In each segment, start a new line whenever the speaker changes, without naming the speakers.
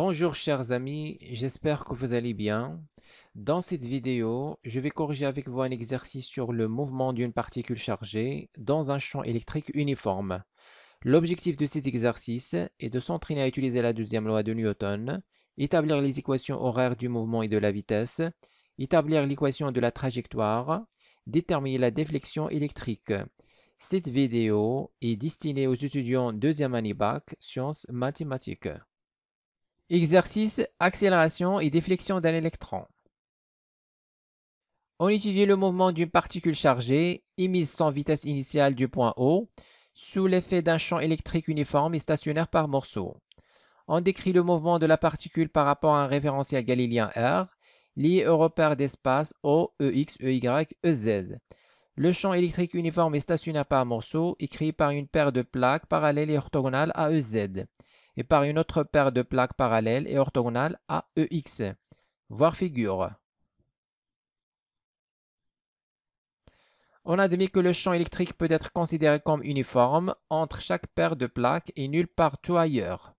Bonjour chers amis, j'espère que vous allez bien. Dans cette vidéo, je vais corriger avec vous un exercice sur le mouvement d'une particule chargée dans un champ électrique uniforme. L'objectif de cet exercice est de s'entraîner à utiliser la deuxième loi de Newton, établir les équations horaires du mouvement et de la vitesse, établir l'équation de la trajectoire, déterminer la déflexion électrique. Cette vidéo est destinée aux étudiants deuxième année bac, sciences mathématiques. Exercice accélération et déflexion d'un électron. On étudie le mouvement d'une particule chargée émise sans vitesse initiale du point O sous l'effet d'un champ électrique uniforme et stationnaire par morceau. On décrit le mouvement de la particule par rapport à un référentiel galiléen R lié au repère d'espace O, EX, EY, EZ. Le champ électrique uniforme et stationnaire par morceau est créé par une paire de plaques parallèles et orthogonales à EZ et par une autre paire de plaques parallèles et orthogonales à EX. Voir figure. On admet que le champ électrique peut être considéré comme uniforme entre chaque paire de plaques et nulle part ailleurs.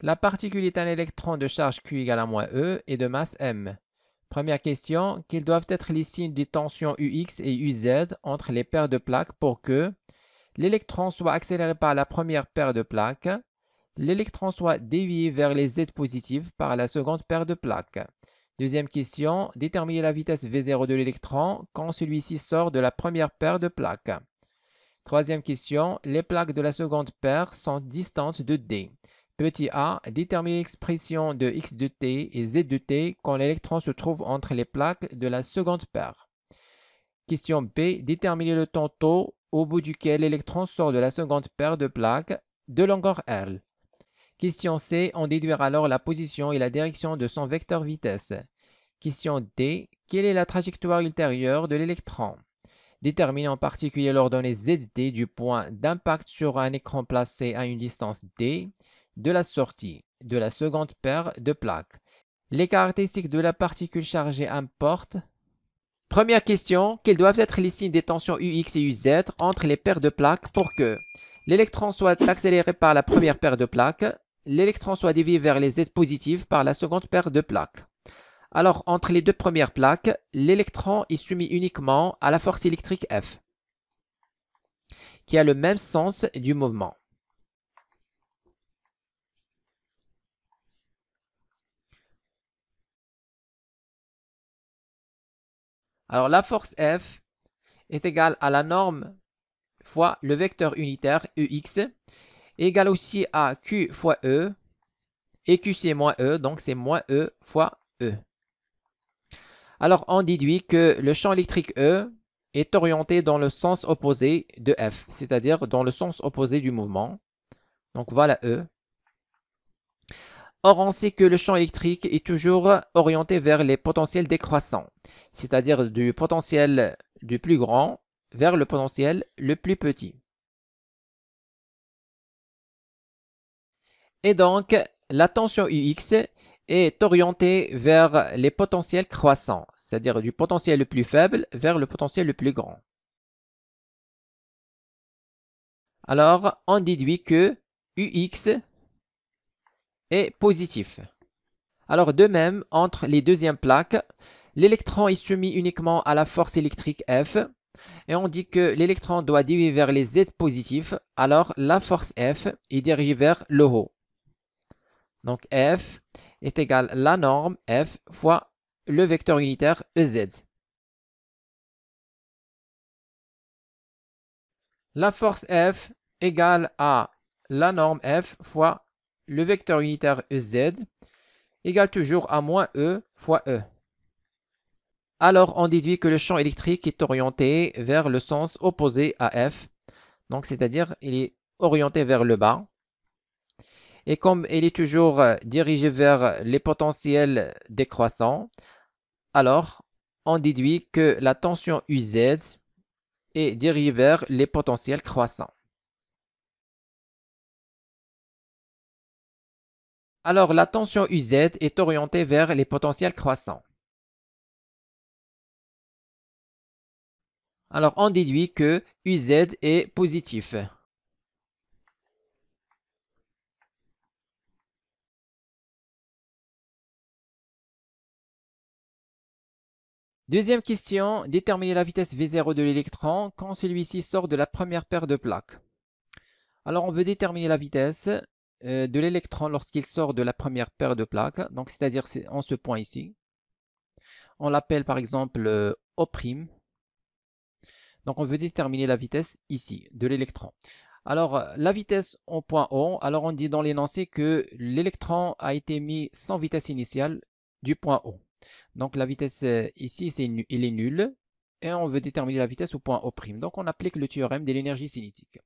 La particule est un électron de charge Q égale à moins E et de masse M. Première question, quels doivent être les signes des tensions UX et UZ entre les paires de plaques pour que l'électron soit accéléré par la première paire de plaques, l'électron soit dévié vers les Z positifs par la seconde paire de plaques. Deuxième question, déterminer la vitesse V0 de l'électron quand celui-ci sort de la première paire de plaques. Troisième question, les plaques de la seconde paire sont distantes de D. Petit a, déterminer l'expression de x de t et z de t quand l'électron se trouve entre les plaques de la seconde paire. Question b, déterminer le temps tôt au bout duquel l'électron sort de la seconde paire de plaques de longueur L. Question C, on déduira alors la position et la direction de son vecteur vitesse. Question D, quelle est la trajectoire ultérieure de l'électron Déterminer en particulier l'ordonnée ZD du point d'impact sur un écran placé à une distance D de la sortie de la seconde paire de plaques. Les caractéristiques de la particule chargée importent. Première question, Quelles doivent être les signes des tensions UX et UZ entre les paires de plaques pour que l'électron soit accéléré par la première paire de plaques, l'électron soit dévié vers les Z positives par la seconde paire de plaques. Alors, entre les deux premières plaques, l'électron est soumis uniquement à la force électrique F, qui a le même sens du mouvement. Alors, la force F est égale à la norme fois le vecteur unitaire Ux, égal aussi à Q fois E. Et Q, c'est moins E, donc c'est moins E fois E. Alors, on déduit que le champ électrique E est orienté dans le sens opposé de F, c'est-à-dire dans le sens opposé du mouvement. Donc, voilà E. Or, on sait que le champ électrique est toujours orienté vers les potentiels décroissants, c'est-à-dire du potentiel du plus grand vers le potentiel
le plus petit. Et
donc, la tension UX est orientée vers les potentiels croissants, c'est-à-dire du potentiel le plus faible vers le potentiel le plus grand. Alors, on déduit que UX est positif. Alors, de même, entre les deuxièmes plaques, l'électron est soumis uniquement à la force électrique F, et on dit que l'électron doit diviser vers les Z positifs, alors la force F est dirigée vers le haut. Donc f est égal à la norme f fois le vecteur
unitaire ez.
La force f égale à la norme f fois le vecteur unitaire ez égale toujours à moins e fois e. Alors on déduit que le champ électrique est orienté vers le sens opposé à f. Donc c'est-à-dire il est orienté vers le bas. Et comme elle est toujours euh, dirigée vers les potentiels décroissants, alors on déduit que la tension UZ est dirigée vers
les potentiels croissants. Alors la tension UZ est orientée vers les potentiels croissants. Alors on déduit que UZ est positif.
Deuxième question, déterminer la vitesse V0 de l'électron quand celui-ci sort de la première paire de plaques. Alors on veut déterminer la vitesse euh, de l'électron lorsqu'il sort de la première paire de plaques, donc c'est-à-dire en ce point ici. On l'appelle par exemple euh, O'. Donc on veut déterminer la vitesse ici de l'électron. Alors la vitesse en point O, alors on dit dans l'énoncé que l'électron a été mis sans vitesse initiale du point O. Donc la vitesse euh, ici, est, il est nul. Et on veut déterminer la vitesse au point O'. Donc on applique le théorème de l'énergie cinétique.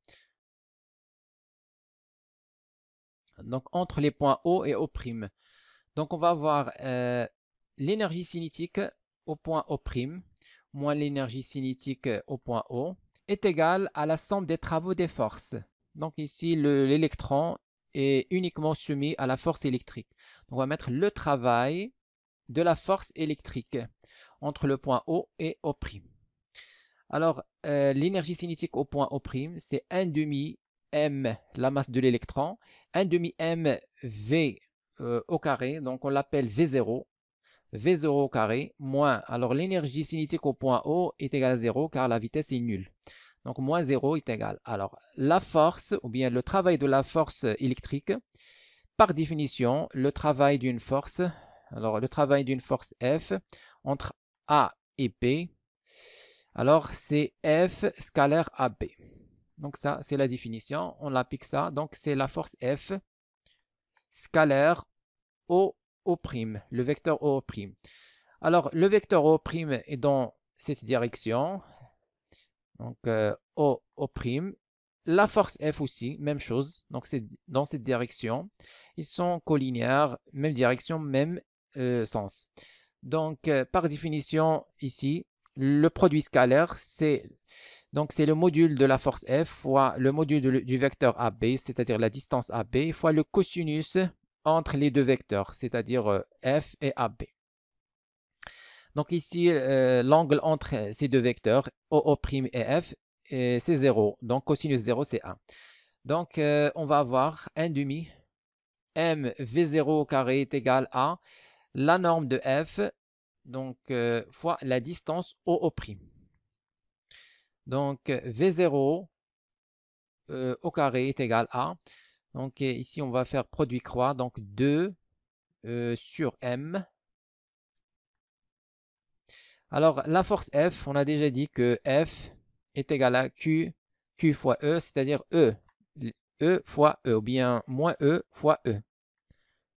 Donc entre les points O et O'. Donc on va avoir euh, l'énergie cinétique au point O' moins l'énergie cinétique au point O est égale à la somme des travaux des forces. Donc ici, l'électron est uniquement soumis à la force électrique. Donc on va mettre le travail de la force électrique entre le point O et O'. Alors, euh, l'énergie cinétique au point O', c'est 1 demi m la masse de l'électron, 1 demi m v euh, au carré, donc on l'appelle V0, V0 au carré, moins, alors l'énergie cinétique au point O est égale à 0 car la vitesse est nulle. Donc moins 0 est égal. Alors la force, ou bien le travail de la force électrique, par définition, le travail d'une force alors, le travail d'une force F entre A et B. Alors, c'est F scalaire AB. Donc, ça, c'est la définition. On applique ça. Donc, c'est la force F scalaire O', o le vecteur O'. Alors, le vecteur O' est dans cette direction. Donc, euh, O, prime La force F aussi, même chose. Donc, c'est dans cette direction. Ils sont collinéaires, même direction, même euh, sens. Donc, euh, par définition, ici, le produit scalaire, c'est donc c'est le module de la force F fois le module du vecteur AB, c'est-à-dire la distance AB, fois le cosinus entre les deux vecteurs, c'est-à-dire euh, F et AB. Donc ici, l'angle entre ces deux vecteurs, OO' et F, c'est 0. Donc cosinus 0, c'est 1. Donc on va avoir 1 demi m v0 carré est égal à la norme de f, donc euh, fois la distance O au Donc euh, V0 euh, au carré est égal à, donc ici on va faire produit croix, donc 2 sur M. Alors la force F, on a déjà dit que F est égal à Q, Q fois E, c'est-à-dire E, E fois E, ou bien moins E fois E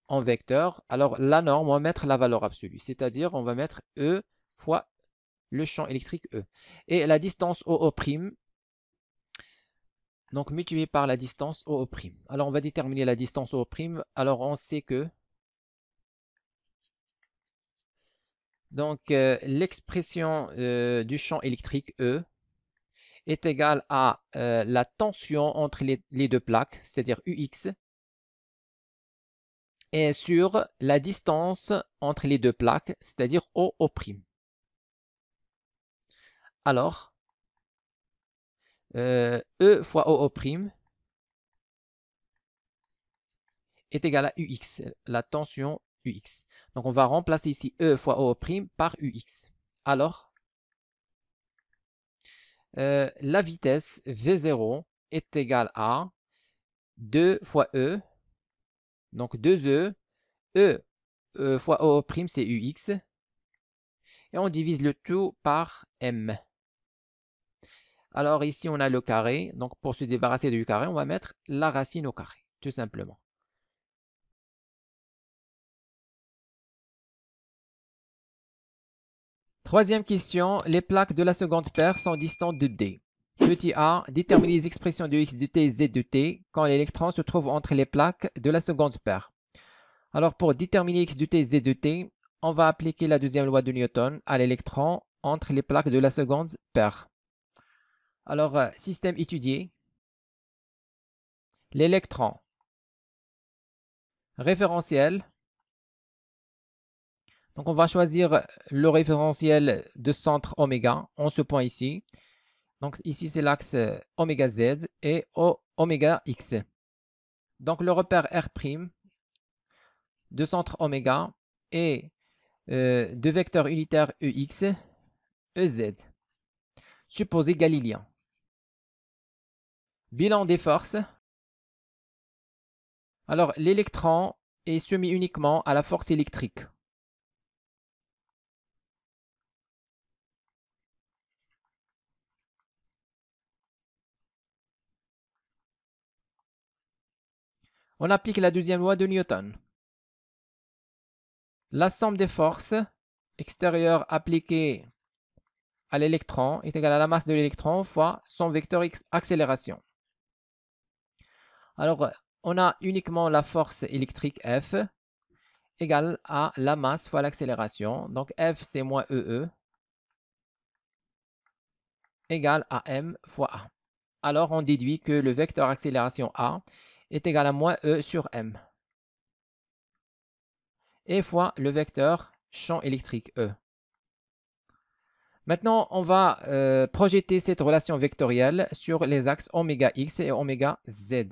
en vecteur. Alors la norme, on va mettre la valeur absolue, c'est-à-dire on va mettre E fois le champ électrique E. Et la distance OO', donc multiplié par la distance OO'. Alors on va déterminer la distance OO'. Alors on sait que donc euh, l'expression euh, du champ électrique E est égale à euh, la tension entre les deux plaques, c'est-à-dire UX, et sur la distance entre les deux plaques, c'est-à-dire O'. Alors, euh, E fois O' est égal à UX, la tension UX. Donc on va remplacer ici E fois O' par UX. Alors, euh, la vitesse V0 est égale à 2 fois E donc 2e, e, e, fois o' c'est ux. Et on divise le tout par m. Alors ici, on a le carré. Donc pour se débarrasser du carré, on va mettre la racine au carré, tout simplement. Troisième question, les plaques de la seconde paire sont distantes de D. Petit a, détermine les expressions de x de t z de t quand l'électron se trouve entre les plaques de la seconde paire. Alors pour déterminer x de t z de t, on va appliquer la deuxième loi de Newton à l'électron entre les plaques de la seconde paire. Alors, euh, système
étudié. L'électron
référentiel. Donc, on va choisir le référentiel de centre oméga en ce point ici. Donc ici, c'est l'axe euh, oméga Z et o, oméga X. Donc le repère R', de centre oméga et euh, deux vecteurs unitaires EX, EZ, supposé galiléen.
Bilan des forces. Alors l'électron est soumis uniquement à la force électrique. on applique la deuxième loi de
Newton. La somme des forces extérieures appliquées à l'électron est égale à la masse de l'électron fois son vecteur accélération. Alors, on a uniquement la force électrique F égale à la masse fois l'accélération. Donc, F, c'est moins EE e égale à M fois A. Alors, on déduit que le vecteur accélération A est égal à moins E sur M. Et fois le vecteur champ électrique E. Maintenant, on va euh, projeter cette relation vectorielle sur les axes oméga x et oméga z.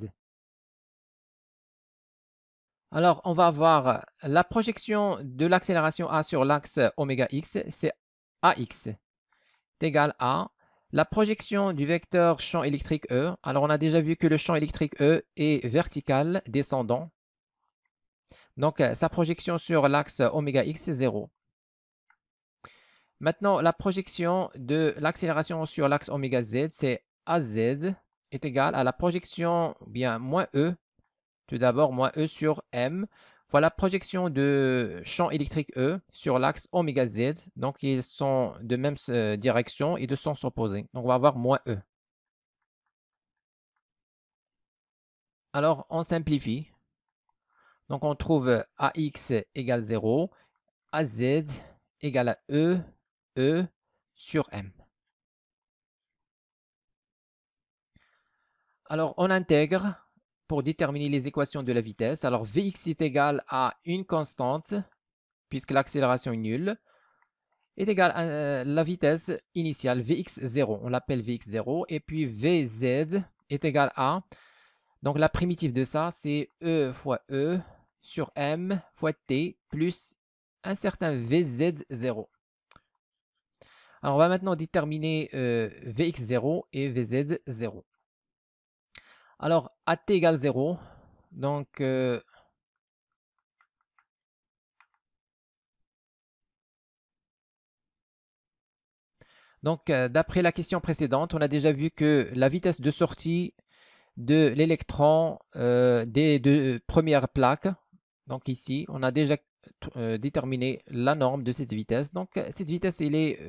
Alors, on va voir la projection de l'accélération A sur l'axe oméga x, c'est AX est égal à la projection du vecteur champ électrique E, alors on a déjà vu que le champ électrique E est vertical, descendant. Donc euh, sa projection sur l'axe oméga x, c'est 0. Maintenant, la projection de l'accélération sur l'axe oméga z, c'est AZ est égale à la projection, bien, moins E, tout d'abord, moins E sur M, voilà, projection de champ électrique E sur l'axe oméga Z. Donc, ils sont de même euh, direction et de sens opposé. Donc, on va avoir moins E. Alors, on simplifie. Donc, on trouve AX égale 0, AZ égale à E, E sur M. Alors, on intègre pour déterminer les équations de la vitesse. Alors Vx est égal à une constante, puisque l'accélération est nulle, est égal à euh, la vitesse initiale Vx0. On l'appelle Vx0. Et puis Vz est égal à... Donc la primitive de ça, c'est E fois E sur M fois T plus un certain Vz0. Alors on va maintenant déterminer euh, Vx0 et Vz0. Alors at égale 0. Donc, euh, euh, d'après la question précédente, on a déjà vu que la vitesse de sortie de l'électron euh, des deux premières plaques, donc ici, on a déjà déterminé la norme de cette vitesse. Donc, cette vitesse, elle est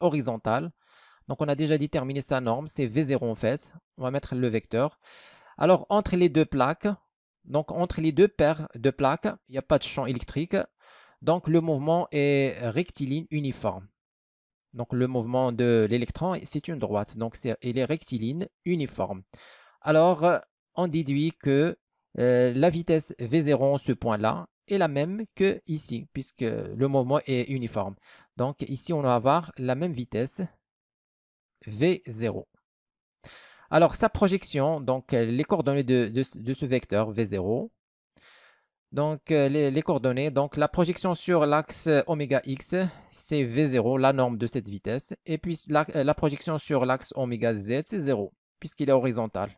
horizontale. Donc, on a déjà déterminé sa norme, c'est V0 en fait. On va mettre le vecteur. Alors, entre les deux plaques, donc entre les deux paires de plaques, il n'y a pas de champ électrique. Donc, le mouvement est rectiligne uniforme. Donc, le mouvement de l'électron, c'est une droite. Donc, il est rectiligne uniforme. Alors, on déduit que euh, la vitesse V0 ce point-là est la même que ici, puisque le mouvement est uniforme. Donc, ici, on va avoir la même vitesse V0. Alors, sa projection, donc euh, les coordonnées de, ce vecteur V0, donc euh, les, coordonnées, donc la projection sur l'axe euh, oméga x, c'est V0, la norme de cette vitesse, et puis la, projection sur l'axe oméga z, c'est 0, puisqu'il est horizontal.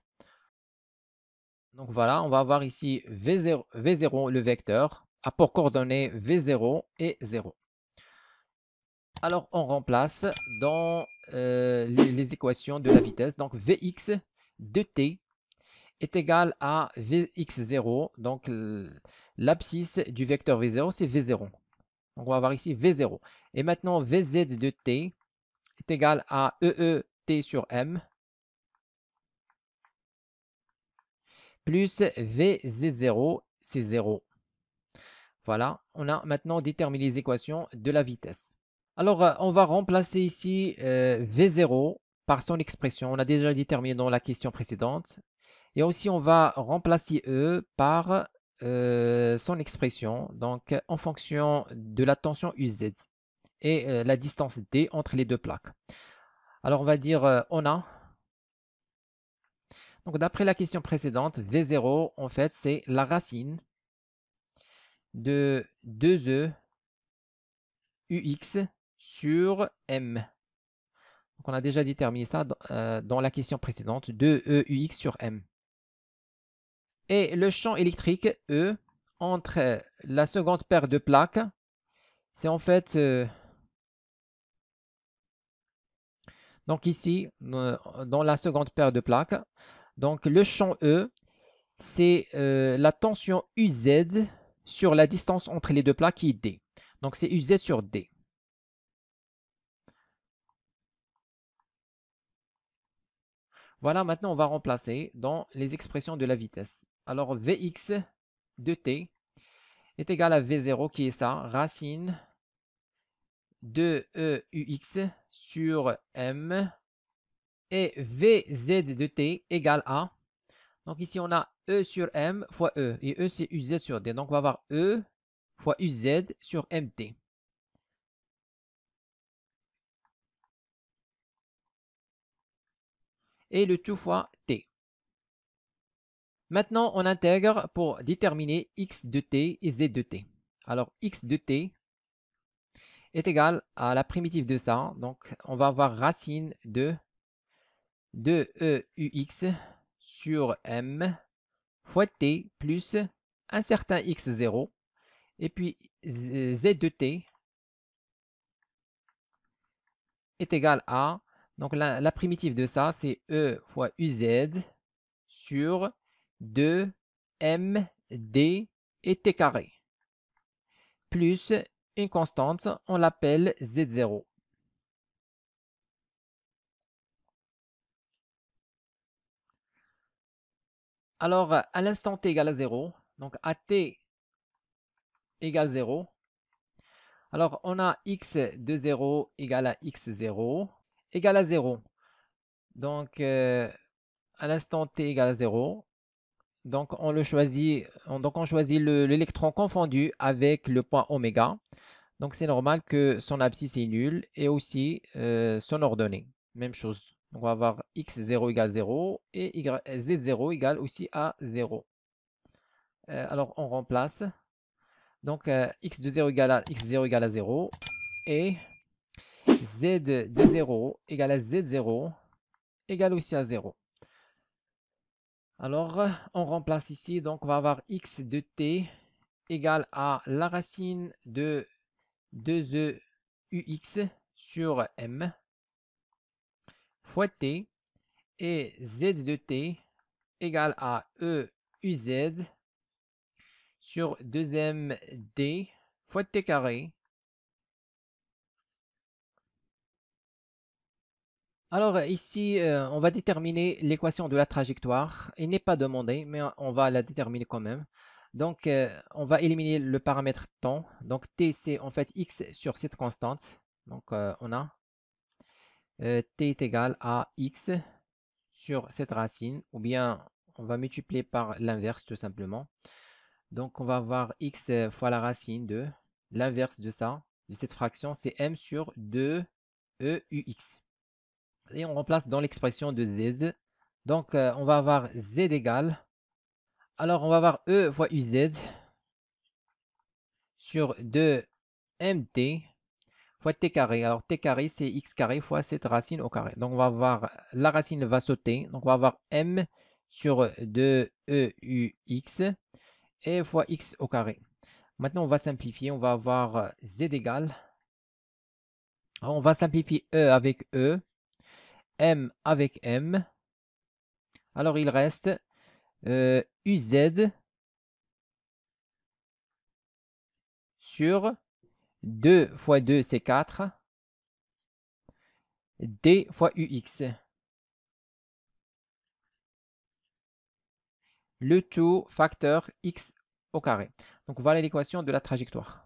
Donc voilà, on va avoir ici V0, V0 le vecteur, à pour coordonnées V0 et 0. Alors, on remplace dans euh, les, équations de la vitesse. Donc, Vx de t est égal à Vx0. Donc, l'abscisse du vecteur V0, c'est V0. Donc, on va avoir ici V0. Et maintenant, Vz de t est égal à Eet sur m plus Vz0, c'est 0. Voilà, on a maintenant déterminé les équations de la vitesse. Alors, euh, on va remplacer ici euh, V0 par son expression. On a déjà déterminé dans la question précédente. Et aussi, on va remplacer E par euh, son expression, donc en fonction de la tension UZ et la distance D entre les deux plaques. Alors, on va dire on a. Donc, d'après la question précédente, V0, en fait, c'est la racine de 2E UX sur M. on a déjà déterminé ça euh, dans, la question précédente, 2EUX e, sur M. Et le champ électrique E entre la seconde paire de plaques, c'est en fait... Euh, donc ici, dans la seconde paire de plaques, donc le champ E, c'est euh, la tension UZ sur la distance entre les deux plaques qui est D. Donc c'est UZ sur D. Voilà, maintenant on va remplacer dans les expressions de la vitesse. Alors Vx de t est égal à V0 qui est ça, racine de e ux sur m et Vz de t égale à, donc ici on a e sur m fois e, et e c'est uz sur d, donc on va avoir e fois uz sur mt. et le tout fois t. Maintenant, on intègre pour déterminer x de t et z de t. Alors, x de t est égal à la primitive de ça. Donc, on va avoir racine de 2 ux e sur m fois t plus un certain x0 et puis z de t est égal à donc la, primitive de ça, c'est E fois UZ sur 2MD et T carré. Plus une constante, on l'appelle
Z0.
Alors, à l'instant t égale à 0, donc à t égale 0, alors on a x de 0 égale à x0, égale à 0. Donc, euh, à l'instant t égale à 0, donc on, le choisit, donc on choisit l'électron confondu avec le point oméga. Donc c'est normal que son abscisse est nulle et aussi euh, son ordonnée. Même chose. on va avoir x0 égale 0 et z0 égale aussi à 0. Euh, alors on remplace. Donc x de 0 égale à x0 égale à 0 et z de 0 égale à z0 égale aussi à 0. Alors, on remplace ici, donc on va avoir x de t égale à la racine de 2e ux sur m fois t et z de t égale à e uz sur 2m d fois t carré Alors euh, ici, euh, on va déterminer l'équation de la trajectoire. Il n'est pas demandé, mais on va la déterminer quand même. Donc, euh, on va éliminer le paramètre temps. Donc, t, c'est en fait x sur cette constante. Donc, on a t est égal à x sur cette racine. Ou bien, on va multiplier par l'inverse tout simplement. Donc, on va avoir x fois la racine de l'inverse de ça, de cette fraction, c'est m sur 2 eux. E et on remplace dans l'expression de z. Donc, euh, on va avoir z égale. Alors, on va avoir e fois uz sur 2 mt fois t carré. Alors, t carré, c'est x carré fois cette racine au carré. Donc, on va avoir, la racine va sauter. Donc, on va avoir m sur 2 e, x et fois x au carré. Maintenant, on va simplifier. On va avoir z égale. On va simplifier e avec e. M avec M. Alors il reste euh, UZ
sur 2 fois 2 c'est 4, D fois UX. Le tout facteur X au carré. Donc voilà l'équation de la trajectoire.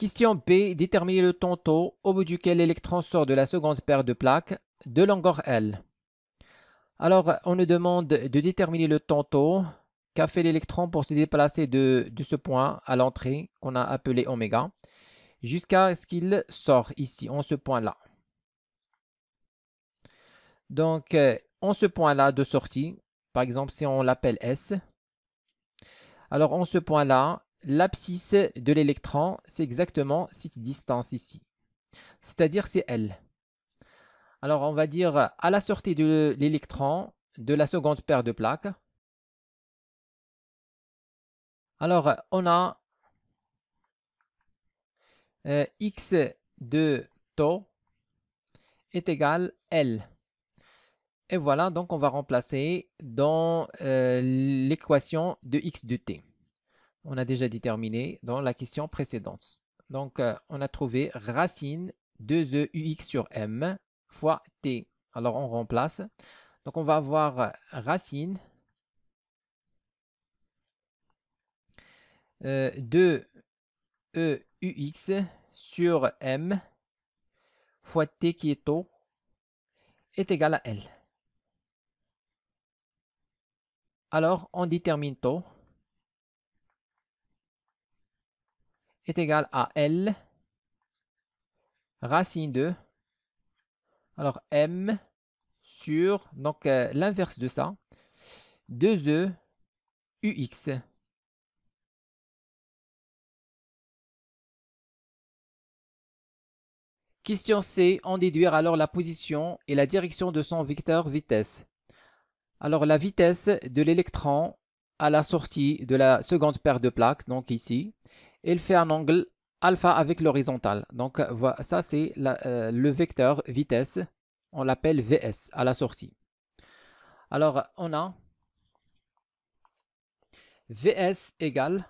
Question B, Déterminer le temps tôt au bout
duquel l'électron sort de la seconde paire de plaques de longueur L. Alors, on nous demande de déterminer le temps tôt qu'a fait l'électron pour se déplacer de, de ce point à l'entrée qu'on a appelé oméga jusqu'à ce qu'il sort ici, en ce point-là. Donc, euh, en ce point-là de sortie, par exemple, si on l'appelle S, alors en ce point-là, l'abscisse de l'électron, c'est exactement cette distance ici. C'est-à-dire c'est L. Alors on va dire à la sortie de l'électron de la seconde paire de plaques. Alors on a euh, x de tau est égal L. Et voilà, donc on va remplacer dans euh, l'équation de x de t on a déjà déterminé dans la question précédente. Donc, euh, on a trouvé racine de e ux sur m fois t. Alors, on remplace. Donc, on va avoir euh, racine 2 euh, e ux sur m fois t qui est taux est égal à L. Alors, on détermine taux. est égal à L racine de alors M sur donc euh, l'inverse de ça 2e UX. Question C, en déduire alors la position et la direction de son vecteur vitesse. Alors la vitesse de l'électron à la sortie de la seconde paire de plaques, donc ici, il fait un angle alpha avec l'horizontale. Donc euh, ça c'est euh, le vecteur vitesse, on l'appelle VS à la sortie. Alors on a VS égale,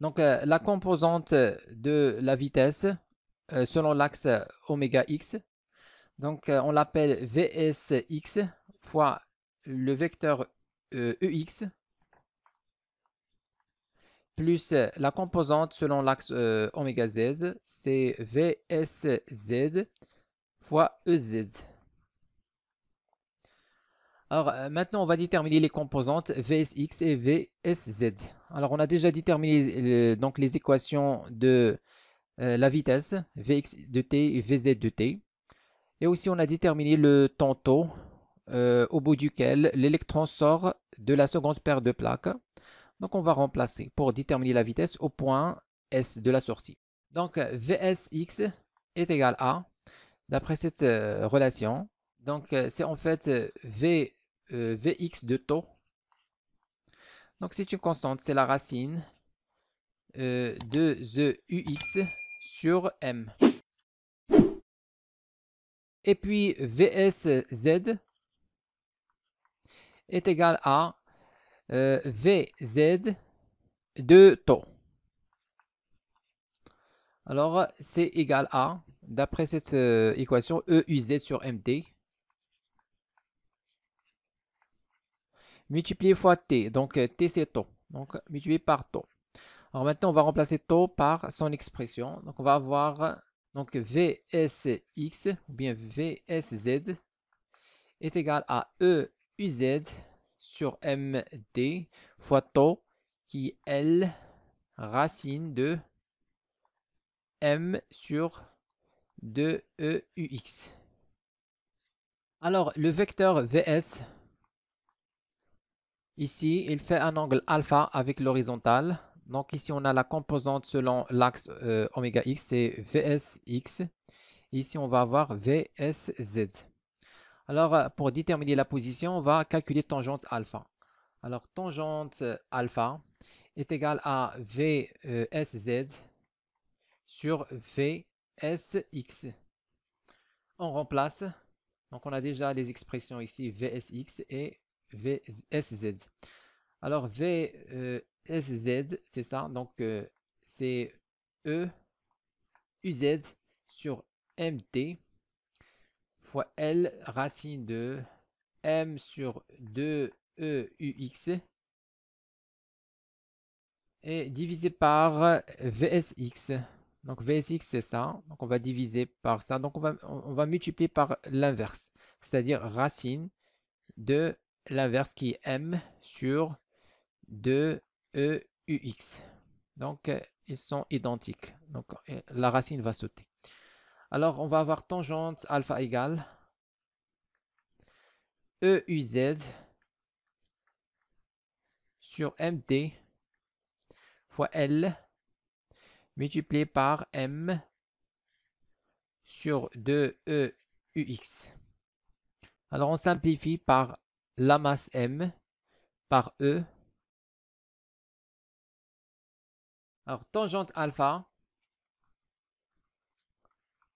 donc euh, la composante de la vitesse selon l'axe omega x, donc on l'appelle VSX fois le vecteur EX e plus euh, la composante selon l'axe euh, oméga z, c'est VSZ fois EZ. Alors euh, maintenant, on va déterminer les composantes VSX et VSZ. Alors on a déjà déterminé donc les équations de la vitesse Vx de t et Vz de t. Et aussi on a déterminé le temps au bout duquel l'électron sort de la seconde paire de plaques. Donc on va remplacer pour déterminer la vitesse au point S de la sortie. Donc VSX est égal à, d'après cette euh, relation, donc euh, c'est en fait euh, v, Vx de taux. Donc c'est une constante, c'est la racine de the Ux sur M. Et puis VSZ est égal à euh, VZ de taux. Alors, c'est égal à, d'après cette euh, équation, EUZ sur MT, multiplié fois T. Donc, euh, T, c'est taux. Donc, multiplié par taux. Alors, maintenant, on va remplacer taux par son expression. Donc, on va avoir donc, VSX, ou bien VSZ, est égal à EUZ sur md fois tau qui est L racine de m sur 2eux. E Alors, le vecteur vs, ici, il fait un angle alpha avec l'horizontale. Donc ici, on a la composante selon l'axe euh, oméga x, c'est vsx. Ici, on va avoir vsz. Alors, euh, pour déterminer la position, on va calculer tangente alpha. Alors, tangente euh, alpha est égale à VSZ euh, sur VSX. On remplace, donc on a déjà les expressions ici VSX et VSZ. Alors, VSZ, c'est ça, donc c'est E UZ sur MT fois L racine de M sur 2EUX e et divisé par VSX. Donc VSX c'est ça, donc on va diviser par ça, donc on va, multiplier par l'inverse, c'est-à-dire racine de l'inverse qui est M sur 2EUX. E donc ils sont identiques, donc la racine va sauter. Alors, on va avoir tangente alpha égale EUZ sur MT fois L multiplié par M sur 2EUX. E Alors, on simplifie par la masse M par E. Alors, tangente alpha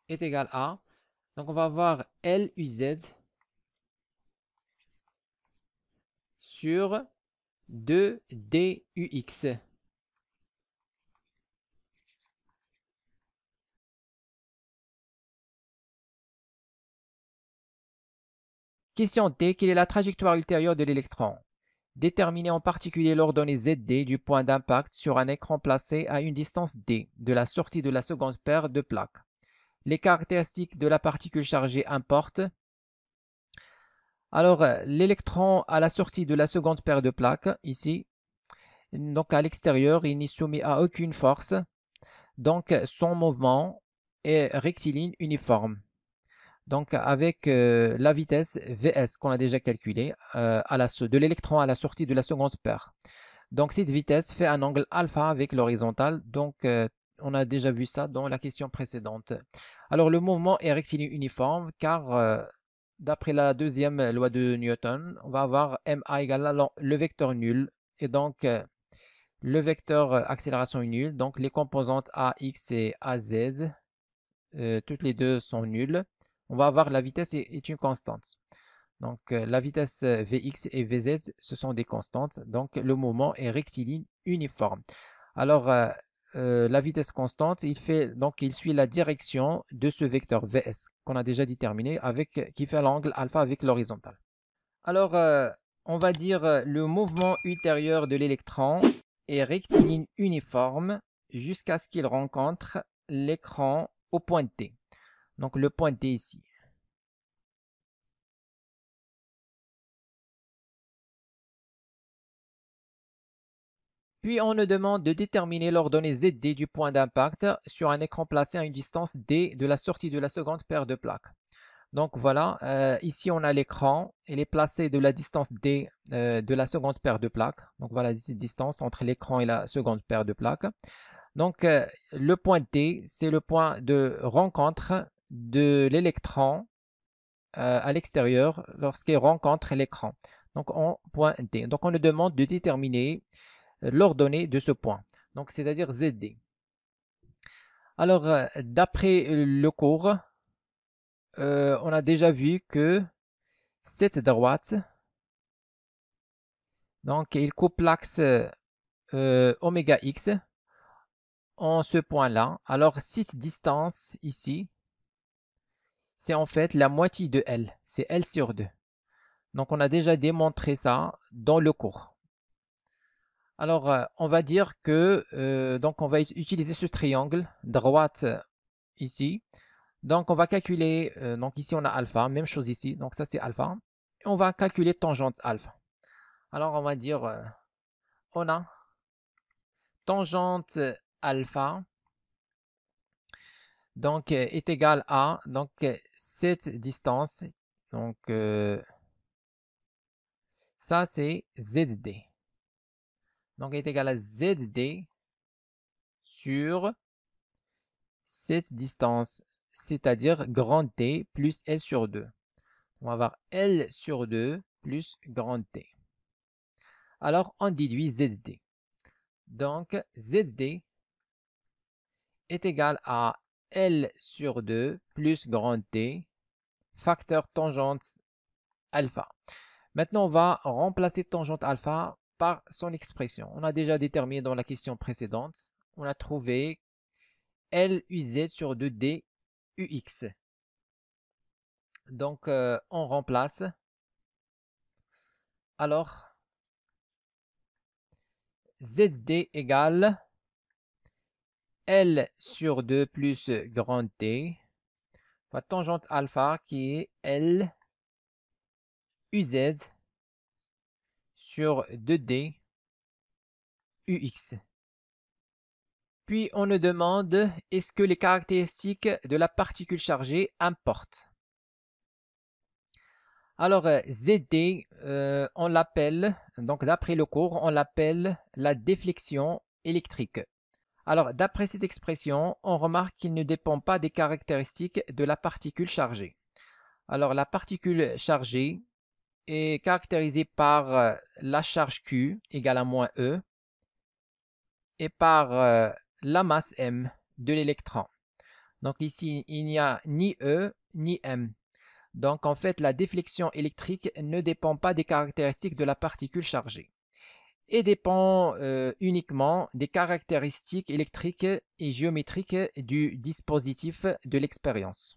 est égal à. Donc on va avoir LUZ sur 2DUX. Question T, quelle est la trajectoire ultérieure de l'électron Déterminez en particulier l'ordonnée ZD du point d'impact sur un écran placé à une distance D de la sortie de la seconde paire de plaques. Les caractéristiques de la particule chargée importent. Alors, euh, l'électron à la sortie de la seconde paire de plaques, ici, donc à l'extérieur, il n'est soumis à aucune force. Donc, son mouvement est rectiligne uniforme. Donc, avec euh, la vitesse Vs qu'on a déjà calculée euh, à la, de l'électron à la sortie de la seconde paire. Donc, cette vitesse fait un angle alpha avec l'horizontale, donc on a déjà vu ça dans la question précédente. Alors le mouvement est rectiligne uniforme car euh, d'après la deuxième loi de Newton, on va avoir MA égale à le vecteur nul et donc euh, le vecteur euh, accélération est nul. Donc les composantes AX et AZ, toutes les deux sont nulles. On va avoir la vitesse est, une constante. Donc la vitesse Vx et Vz, ce sont des constantes. Donc le mouvement est rectiligne uniforme. Alors euh, la vitesse constante, il fait donc il suit la direction de ce vecteur Vs qu'on a déjà déterminé avec qui fait l'angle alpha avec l'horizontale. Alors euh, on va dire euh, le mouvement ultérieur de l'électron est rectiligne uniforme jusqu'à ce qu'il rencontre l'écran au point T. Donc le point T ici. Puis on nous demande de déterminer l'ordonnée ZD du point d'impact sur un écran placé à une distance D de la sortie de la seconde paire de plaques. Donc voilà, euh, ici on a l'écran, il est placé de la distance D euh, de la seconde paire de plaques. Donc voilà cette distance entre l'écran et la seconde paire de plaques. Donc euh, le point D, c'est le point de rencontre de l'électron à l'extérieur lorsqu'il rencontre l'écran. Donc on point D. Donc on nous demande de déterminer l'ordonnée de ce point, donc c'est-à-dire ZD. Alors, euh, d'après euh, le cours, euh, on a déjà vu que cette droite, donc il coupe l'axe euh, oméga x en ce point-là. Alors, cette distance ici, c'est en fait la moitié de L, c'est L sur 2. Donc, on a déjà démontré ça dans le cours. Alors, euh, on va dire que, euh, donc on va utiliser ce triangle, droite euh, ici. Donc, on va calculer, donc ici on a alpha, même chose ici, donc ça c'est alpha. Et on va calculer tangente alpha. Alors, on va dire, on a tangente alpha, donc est égal à, donc cette distance, donc ça c'est ZD. Donc, est égal à ZD sur cette distance, c'est-à-dire grand T plus L sur 2. On va avoir L sur 2 plus grand T. Alors, on déduit ZD. Donc, ZD est égal à L sur 2 plus grand T, facteur tangente alpha. Maintenant, on va remplacer tangente alpha par son expression. On a déjà déterminé dans la question précédente, on a trouvé uz sur 2D UX. Donc, euh, on remplace. Alors, ZD égale L sur 2 plus grand T fois tangente alpha qui est L UZ sur 2D UX. Puis on nous demande est-ce que les caractéristiques de la particule chargée importent. Alors euh, ZD, euh, on l'appelle, donc d'après le cours, on l'appelle la déflexion électrique. Alors d'après cette expression, on remarque qu'il ne dépend pas des caractéristiques de la particule chargée. Alors la particule chargée, est caractérisé par euh, la charge Q égale à moins E et par euh, la masse M de l'électron. Donc ici, il n'y a ni E ni M. Donc en fait, la déflexion électrique ne dépend pas des caractéristiques de la particule chargée et dépend euh, uniquement des caractéristiques électriques et géométriques du dispositif
de l'expérience.